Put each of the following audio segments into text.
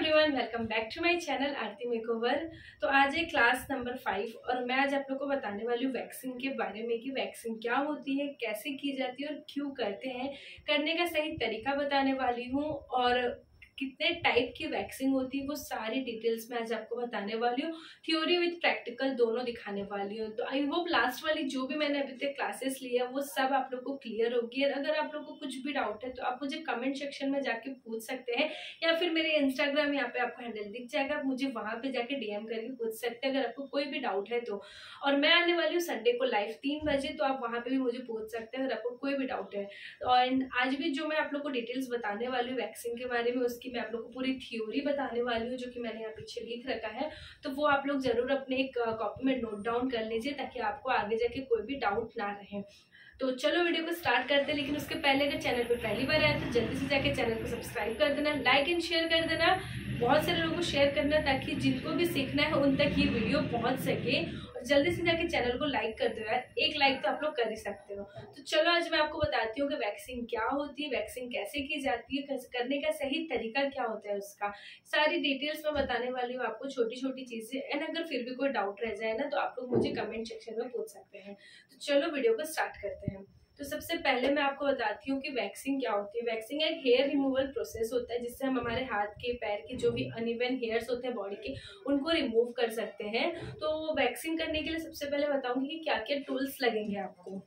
everyone welcome back to my channel Aarti makeover तो आज है क्लास नंबर फाइव और मैं आज आप लोग को बताने वाली हूँ वैक्सिंग के बारे में कि वैक्सिंग क्या होती है कैसे की जाती है और क्यों करते हैं करने का सही तरीका बताने वाली हूँ और कितने टाइप की वैक्सिंग होती है वो सारी डिटेल्स में आज आपको बताने वाली हूँ थ्योरी विद प्रैक्टिकल दोनों दिखाने वाली हूँ तो आई होप लास्ट वाली जो भी मैंने अभी तक क्लासेस लिया वो सब आप लोग को क्लियर होगी और अगर आप लोग को कुछ भी डाउट है तो आप मुझे कमेंट सेक्शन में जाके पूछ सकते हैं या फिर मेरे इंस्टाग्राम यहाँ पे आपको हैंडल दिख जाएगा आप मुझे वहाँ पे जाके डीएम करके पूछ सकते हैं अगर आपको कोई भी डाउट है तो और मैं आने वाली हूँ संडे को लाइव तीन बजे तो आप वहाँ पे भी मुझे पूछ सकते हैं अगर आपको कोई भी डाउट है एंड तो, आज भी जो मैं आप लोग को डिटेल्स बताने वाली हूँ वैक्सीन के बारे में उसकी कि मैं आप लोग को पूरी थ्योरी बताने वाली हूँ जो कि मैंने यहाँ पीछे लिख रखा है तो वो आप लोग ज़रूर अपने एक कॉपी में नोट डाउन कर लीजिए ताकि आपको आगे जाके कोई भी डाउट ना रहे तो चलो वीडियो को स्टार्ट करते हैं लेकिन उसके पहले अगर चैनल पर पहली बार आए तो जल्दी से जाके चैनल को सब्सक्राइब कर देना लाइक एंड शेयर कर देना बहुत सारे लोगों को शेयर करना ताकि जिनको भी सीखना है उन तक ये वीडियो पहुंच सके जल्दी से जाके चैनल को लाइक कर दो यार एक लाइक तो आप लोग कर ही सकते हो तो चलो आज मैं आपको बताती हूँ कि वैक्सीन क्या होती है वैक्सीन कैसे की जाती है करने का सही तरीका क्या होता है उसका सारी डिटेल्स मैं बताने वाली हूँ आपको छोटी छोटी चीज़ें एंड अगर फिर भी कोई डाउट रह जाए ना तो आप लोग मुझे कमेंट सेक्शन में पूछ सकते हैं तो चलो वीडियो को स्टार्ट करते हैं तो सबसे पहले मैं आपको बताती हूँ कि वैक्सिंग क्या होती है वैक्सिंग एक हेयर रिमूवल प्रोसेस होता है जिससे हम हमारे हाथ के पैर के जो भी अनइवन हेयर्स होते हैं बॉडी के उनको रिमूव कर सकते हैं तो वैक्सिंग करने के लिए सबसे पहले बताऊँगी कि क्या क्या टूल्स लगेंगे आपको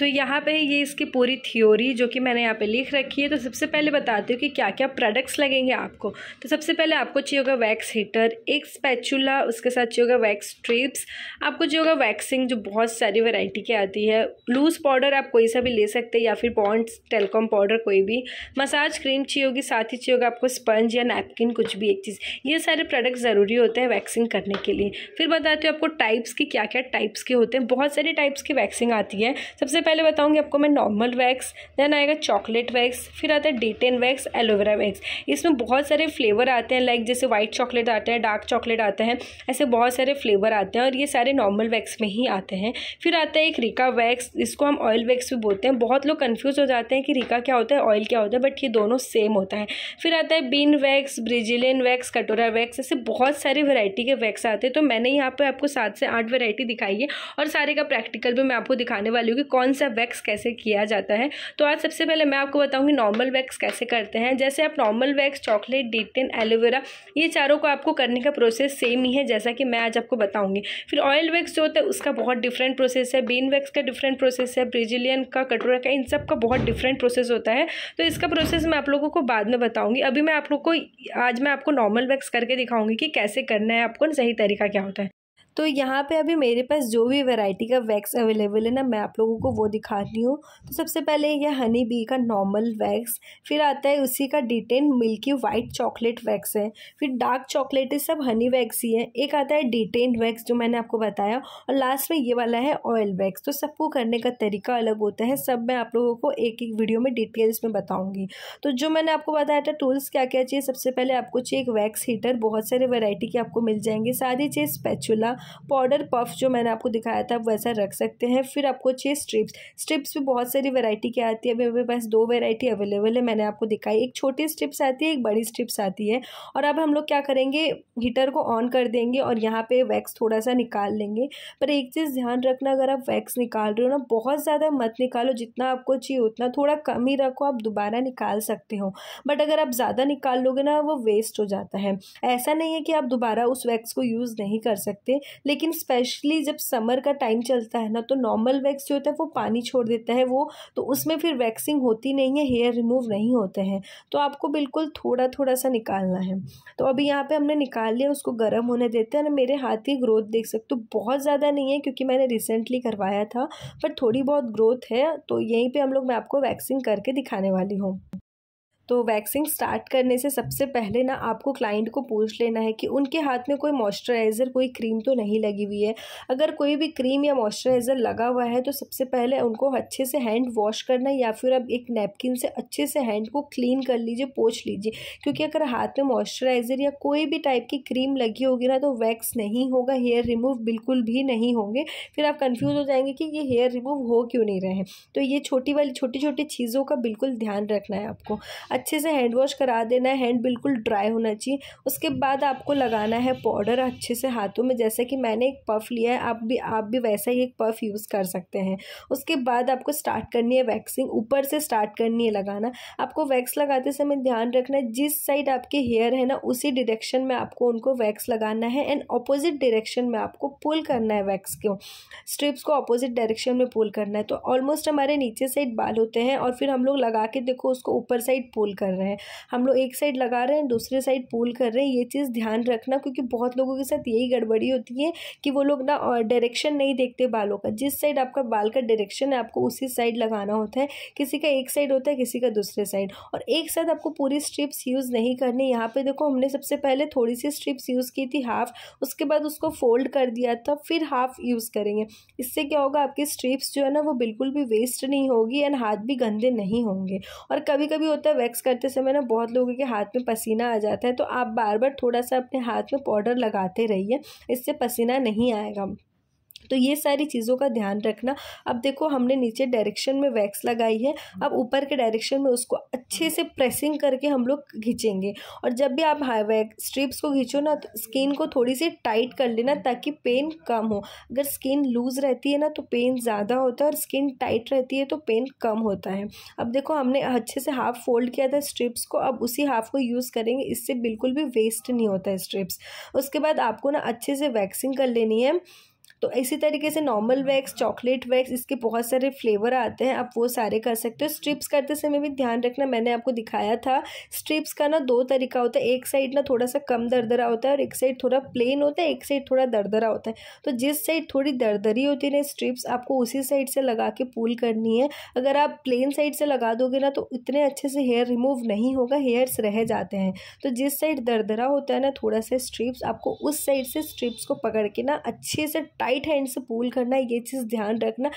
तो यहाँ पे ये इसकी पूरी थ्योरी जो कि मैंने यहाँ पे लिख रखी है तो सबसे पहले बताती हूँ कि क्या क्या प्रोडक्ट्स लगेंगे आपको तो सबसे पहले आपको चाहिए होगा वैक्स हीटर एक स्पैचुला उसके साथ चाहिए होगा वैक्स स्ट्रिप्स आपको चाहिए होगा वैक्सिंग जो बहुत सारी वैरायटी की आती है लूज़ पाउडर आप कोई सा भी ले सकते हैं या फिर बॉन्ड्स टेलकॉम पाउडर कोई भी मसाज क्रीम चाहिए होगी साथ ही चाहिए होगा आपको स्पंज या नैपकिन कुछ भी एक चीज़ ये सारे प्रोडक्ट ज़रूरी होते हैं वैक्सिंग करने के लिए फिर बताती हूँ आपको टाइप्स की क्या क्या टाइप्स के होते हैं बहुत सारे टाइप्स की वैक्सिंग आती है सबसे पहले बताऊंगी आपको मैं नॉर्मल वैक्स देन आएगा चॉकलेट वैक्स फिर आता है डेटेन वैक्स एलोवेरा वैक्स इसमें बहुत सारे फ्लेवर आते हैं लाइक जैसे व्हाइट चॉकलेट आता है डार्क चॉकलेट आता है ऐसे बहुत सारे फ्लेवर आते हैं और ये सारे नॉर्मल वैक्स में ही आते हैं फिर आता है एक रिका वैक्स इसको हम ऑयल वैक्स भी बोलते हैं बहुत लोग कन्फ्यूज़ हो जाते हैं कि रिका क्या होता है ऑयल क्या होता है बट ये दोनों सेम होता है फिर आता है बीन वैक्स ब्रिजिलियन वैक्स कटोरा वैक्स ऐसे बहुत सारे वैरायटी के वैक्स आते हैं तो मैंने यहाँ पर आपको सात से आठ वैरायटी दिखाई है और सारे का प्रैक्टिकल भी मैं आपको दिखाने वाली हूँ कि कौन सा वैक्स कैसे किया जाता है तो आज सबसे पहले मैं आपको बताऊँगी नॉर्मल वैक्स कैसे करते हैं जैसे आप नॉर्मल वैक्स चॉकलेट डेटिन एलोवेरा ये चारों को आपको करने का प्रोसेस सेम ही है जैसा कि मैं आज आपको बताऊँगी फिर ऑयल वैक्स जो होता है उसका बहुत डिफरेंट प्रोसेस है बीन वैक्स का डिफरेंट प्रोसेस है ब्रिजिलियन का कटोरा का इन सब का बहुत डिफरेंट प्रोसेस होता है तो इसका प्रोसेस मैं आप लोगों को बाद में बताऊँगी अभी मैं आप लोग को आज मैं आपको नॉर्मल वैक्स करके दिखाऊँगी कि कैसे करना है आपको सही तरीका क्या होता है तो यहाँ पे अभी मेरे पास जो भी वैरायटी का वैक्स अवेलेबल है ना मैं आप लोगों को वो दिखाती हूँ तो सबसे पहले यह हनी बी का नॉर्मल वैक्स फिर आता है उसी का डिटेन मिल्की वाइट चॉकलेट वैक्स है फिर डार्क चॉकलेट सब हनी वैक्स ही है एक आता है डिटेन वैक्स जो मैंने आपको बताया और लास्ट में ये वाला है ऑयल वैक्स तो सबको करने का तरीका अलग होता है सब मैं आप लोगों को एक एक वीडियो में डिटेल्स में बताऊँगी तो जो मैंने आपको बताया था टूल्स क्या क्या चाहिए सबसे पहले आपको चाहिए एक वैक्स हीटर बहुत सारे वैरायटी के आपको मिल जाएंगे सारी चीज़ स्पैचुला पाउडर पफ जो मैंने आपको दिखाया था वैसा रख सकते हैं फिर आपको चाहिए स्ट्रिप्स स्ट्रिप्स भी बहुत सारी वैरायटी की आती है अभी मेरे पास दो वैरायटी अवेलेबल है मैंने आपको दिखाई एक छोटी स्ट्रिप्स आती है एक बड़ी स्ट्रिप्स आती है और अब हम लोग क्या करेंगे हीटर को ऑन कर देंगे और यहाँ पे वैक्स थोड़ा सा निकाल लेंगे पर एक चीज़ ध्यान रखना अगर आप वैक्स निकाल रहे हो ना बहुत ज़्यादा मत निकालो जितना आपको चाहिए उतना थोड़ा कम ही रखो आप दोबारा निकाल सकते हो बट अगर आप ज़्यादा निकाल लोगे ना वो वेस्ट हो जाता है ऐसा नहीं है कि आप दोबारा उस वैक्स को यूज़ नहीं कर सकते लेकिन स्पेशली जब समर का टाइम चलता है ना तो नॉर्मल वैक्स जो होता है वो पानी छोड़ देता है वो तो उसमें फिर वैक्सिंग होती नहीं है हेयर रिमूव नहीं होते हैं तो आपको बिल्कुल थोड़ा थोड़ा सा निकालना है तो अभी यहाँ पर हमने निकाल लिया उसको गर्म होने देते हैं ना मेरे हाथ की ग्रोथ देख सकते हो बहुत ज़्यादा नहीं है क्योंकि मैंने रिसेंटली करवाया था पर थोड़ी बहुत ग्रोथ है तो यहीं पर हम लोग मैं आपको वैक्सिंग करके दिखाने वाली हूँ तो वैक्सिंग स्टार्ट करने से सबसे पहले ना आपको क्लाइंट को पूछ लेना है कि उनके हाथ में कोई मॉइस्चराइज़र कोई क्रीम तो नहीं लगी हुई है अगर कोई भी क्रीम या मॉइस्चराइज़र लगा हुआ है तो सबसे पहले उनको अच्छे से हैंड वॉश करना या फिर आप एक नैपकिन से अच्छे से हैंड को क्लीन कर लीजिए पोछ लीजिए क्योंकि अगर हाथ में मॉइस्चराइज़र या कोई भी टाइप की क्रीम लगी होगी ना तो वैक्स नहीं होगा हेयर रिमूव बिल्कुल भी नहीं होंगे फिर आप कन्फ्यूज़ हो जाएंगे कि ये हेयर रिमूव हो क्यों नहीं रहे तो ये छोटी वाली छोटी छोटी चीज़ों का बिल्कुल ध्यान रखना है आपको अच्छे से हैंड वॉश करा देना है हैंड बिल्कुल ड्राई होना चाहिए उसके बाद आपको लगाना है पाउडर अच्छे से हाथों में जैसे कि मैंने एक पफ लिया है आप भी आप भी वैसा ही एक पफ यूज़ कर सकते हैं उसके बाद आपको स्टार्ट करनी है वैक्सिंग ऊपर से स्टार्ट करनी है लगाना आपको वैक्स लगाते समय ध्यान रखना है जिस साइड आपके हेयर है ना उसी डिरेक्शन में आपको उनको वैक्स लगाना है एंड अपोजिट डायरेक्शन में आपको पुल करना है वैक्स को स्ट्रिप्स को अपोजिट डायरेक्शन में पुल करना है तो ऑलमोस्ट हमारे नीचे साइड बाल होते हैं और फिर हम लोग लगा के देखो उसको ऊपर साइड पुल पोल कर रहे हैं हम लोग एक साइड लगा रहे हैं दूसरी साइड पोल कर रहे हैं ये चीज़ ध्यान रखना क्योंकि बहुत लोगों के साथ यही गड़बड़ी होती है कि वो लोग ना डायरेक्शन नहीं देखते बालों का जिस साइड आपका बाल का डायरेक्शन है आपको उसी साइड लगाना होता है किसी का एक साइड होता है किसी का दूसरे साइड और एक साथ आपको पूरी स्ट्रिप्स यूज़ नहीं करनी यहाँ पर देखो हमने सबसे पहले थोड़ी सी स्ट्रिप्स यूज़ की थी हाफ उसके बाद उसको फोल्ड कर दिया था फिर हाफ यूज़ करेंगे इससे क्या होगा आपकी स्ट्रिप्स जो है ना वो बिल्कुल भी वेस्ट नहीं होगी एंड हाथ भी गंदे नहीं होंगे और कभी कभी होता है रिलैक्स करते समय ना बहुत लोगों के हाथ में पसीना आ जाता है तो आप बार बार थोड़ा सा अपने हाथ में पाउडर लगाते रहिए इससे पसीना नहीं आएगा तो ये सारी चीज़ों का ध्यान रखना अब देखो हमने नीचे डायरेक्शन में वैक्स लगाई है अब ऊपर के डायरेक्शन में उसको अच्छे से प्रेसिंग करके हम लोग खींचेंगे और जब भी आप हाई वैक स्ट्रिप्स को खींचो ना तो स्किन को थोड़ी सी टाइट कर लेना ताकि पेन कम हो अगर स्किन लूज़ रहती है ना तो पेन ज़्यादा होता है और स्किन टाइट रहती है तो पेन कम होता है अब देखो हमने अच्छे से हाफ फोल्ड किया था स्ट्रिप्स को अब उसी हाफ को यूज़ करेंगे इससे बिल्कुल भी वेस्ट नहीं होता है स्ट्रिप्स उसके बाद आपको ना अच्छे से वैक्सिंग कर लेनी है तो इसी तरीके से नॉर्मल वैक्स चॉकलेट वैक्स इसके बहुत सारे फ्लेवर आते हैं आप वो सारे कर सकते हो स्ट्रिप्स करते समय भी ध्यान रखना मैंने आपको दिखाया था स्ट्रिप्स का ना दो तरीका होता है एक साइड ना थोड़ा सा कम दरदरा होता है और एक साइड थोड़ा प्लेन होता है एक साइड थोड़ा दरदरा होता है तो जिस साइड थोड़ी दरदरी होती है ना स्ट्रिप्स आपको उसी साइड से लगा के पुल करनी है अगर आप प्लेन साइड से लगा दोगे ना तो इतने अच्छे से हेयर रिमूव नहीं होगा हेयर्स रह जाते हैं तो जिस साइड दरदरा होता है ना थोड़ा सा स्ट्रिप्स आपको उस साइड से स्ट्रिप्स को पकड़ के ना अच्छे से टाइट राइट हैंड से पूल करना ये चीज़ ध्यान रखना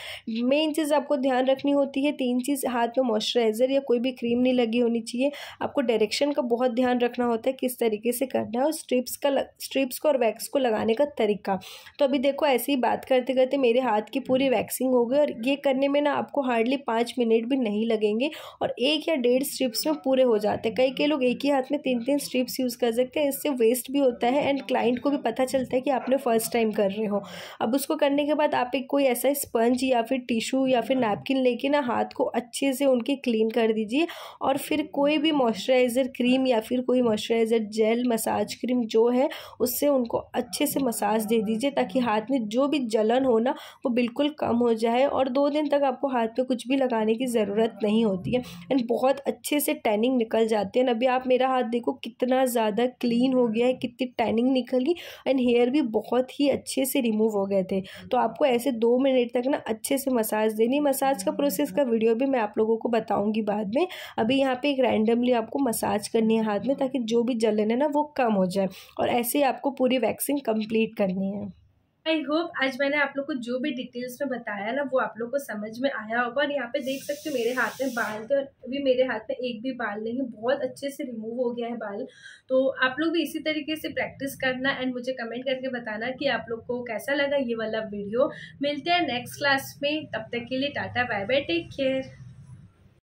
मेन चीज़ आपको ध्यान रखनी होती है तीन चीज़ हाथ में मॉइस्चराइज़र या कोई भी क्रीम नहीं लगी होनी चाहिए आपको डायरेक्शन का बहुत ध्यान रखना होता है किस तरीके से करना है और स्ट्रिप्स का स्ट्रिप्स को और वैक्स को लगाने का तरीका तो अभी देखो ऐसे ही बात करते करते मेरे हाथ की पूरी वैक्सिंग हो गई और ये करने में ना आपको हार्डली पाँच मिनट भी नहीं लगेंगे और एक या डेढ़ स्ट्रिप्स में पूरे हो जाते हैं कई कई लोग एक ही हाथ में तीन तीन स्ट्रिप्स यूज़ कर सकते हैं इससे वेस्ट भी होता है एंड क्लाइंट को भी पता चलता है कि आपने फर्स्ट टाइम कर रहे हो अब उसको करने के बाद आप एक कोई ऐसा स्पंज या फिर टिशू या फिर नैपकिन लेके ना हाथ को अच्छे से उनके क्लीन कर दीजिए और फिर कोई भी मॉइस्चराइज़र क्रीम या फिर कोई मॉइस्चराइज़र जेल मसाज क्रीम जो है उससे उनको अच्छे से मसाज दे दीजिए ताकि हाथ में जो भी जलन हो ना वो बिल्कुल कम हो जाए और दो दिन तक आपको हाथ में कुछ भी लगाने की ज़रूरत नहीं होती है एंड बहुत अच्छे से टैनिंग निकल जाती है अभी आप मेरा हाथ देखो कितना ज़्यादा क्लीन हो गया है कितनी टैनिंग निकल गई एंड हेयर भी बहुत ही अच्छे से रिमूव हो गए थे तो आपको ऐसे दो मिनट तक ना अच्छे से मसाज देनी मसाज का प्रोसेस का वीडियो भी मैं आप लोगों को बताऊंगी बाद में अभी यहाँ पर एक रैंडमली आपको मसाज करनी है हाथ में ताकि जो भी जलन है ना वो कम हो जाए और ऐसे ही आपको पूरी वैक्सिंग कंप्लीट करनी है आई होप आज मैंने आप लोग को जो भी डिटेल्स में बताया ना वो आप लोग को समझ में आया होगा और यहाँ पे देख सकते हो मेरे हाथ में बाल थे और अभी मेरे हाथ में एक भी बाल नहीं बहुत अच्छे से रिमूव हो गया है बाल तो आप लोग भी इसी तरीके से प्रैक्टिस करना एंड मुझे कमेंट करके बताना कि आप लोग को कैसा लगा ये वाला वीडियो मिलते हैं नेक्स्ट क्लास में तब तक के लिए tata bye bye take care